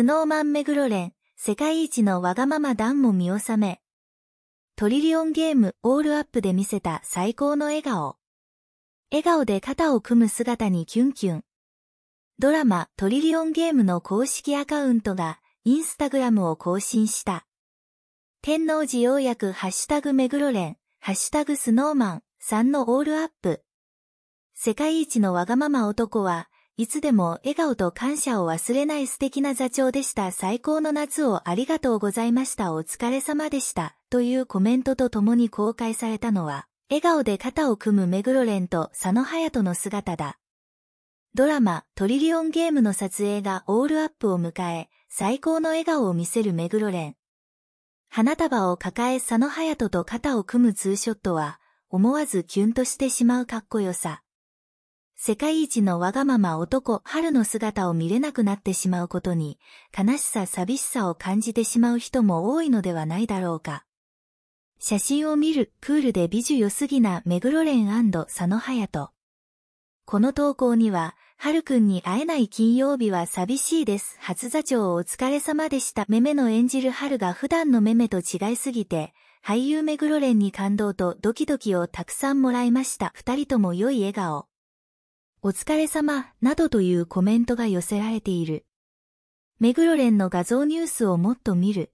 スノーマン目黒連、世界一のわがまま段も見納め。トリリオンゲームオールアップで見せた最高の笑顔。笑顔で肩を組む姿にキュンキュン。ドラマトリリオンゲームの公式アカウントがインスタグラムを更新した。天王寺ようやくハッシュタグ目黒ン、ハッシュタグスノーマンさんのオールアップ。世界一のわがまま男はいつでも笑顔と感謝を忘れない素敵な座長でした。最高の夏をありがとうございました。お疲れ様でした。というコメントと共に公開されたのは、笑顔で肩を組む目黒蓮と佐野隼人の姿だ。ドラマ、トリリオンゲームの撮影がオールアップを迎え、最高の笑顔を見せる目黒蓮。花束を抱え佐野隼人と肩を組むツーショットは、思わずキュンとしてしまうかっこよさ。世界一のわがまま男春の姿を見れなくなってしまうことに、悲しさ寂しさを感じてしまう人も多いのではないだろうか。写真を見る、クールで美女良すぎな目黒蓮佐野隼人。この投稿には、春くんに会えない金曜日は寂しいです。初座長お疲れ様でした。めめの演じる春が普段のめめと違いすぎて、俳優目黒蓮に感動とドキドキをたくさんもらいました。二人とも良い笑顔。お疲れ様、などというコメントが寄せられている。メグロレンの画像ニュースをもっと見る。